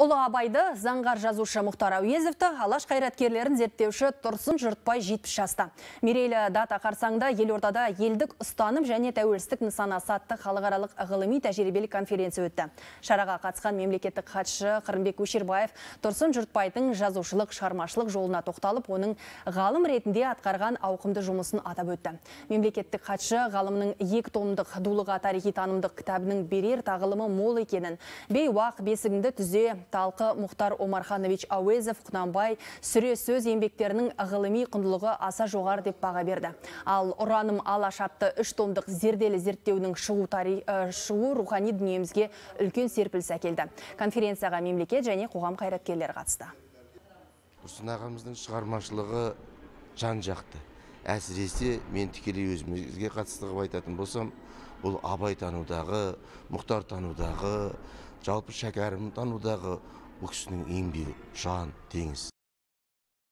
Ұлы Абайды заңғар жазушы Мұхтар Әуезовті алаш қайраткерлерін зерттеуші Тұрсын Жұртпай 70 жаста. Мерейлі дата қарсаңда елордада елдік ұстаным және тәуелсіздік нысанасы атты халықаралық ғылыми тәжірибелік конференция өтті. Шараға қатысқан мемлекеттік хатшы Қырымбек Өшербаев Тұрсын Жұртпайдың жазушылық шығармашылық жолына тоқталып, оның ғалым ретінде атқарған ауқымды жұмысын атап өтті. Мемлекеттік хатшы ғалымның екі томдық дулыға тарихи танымдық кітабының берер тағылымы мол екенін, бейуақ бесігіңді түзе талқы Мұхтар Омарханович Ауезов Құнанбай сүре сөз еңбектерінің ғылыми құндылығы аса жоғары деп баға берді. Ал ұраным алаш атты үш томдық зерделі зерттеуінің шығу, тари, э, шығу рухани дүниемізге үлкен серпіліс әкелді. Конференцияға мемлекет және қоғам қайраткерлері қатысты. Тұрсын ағамыздың шығармашылығы жан жақты әсіресе мен тікелей өзімізге қатысты қылып айтатын болсам бұл абай танудағы жалпы шәкәрім танудағы бұл кісінің еңбегі жан теңіз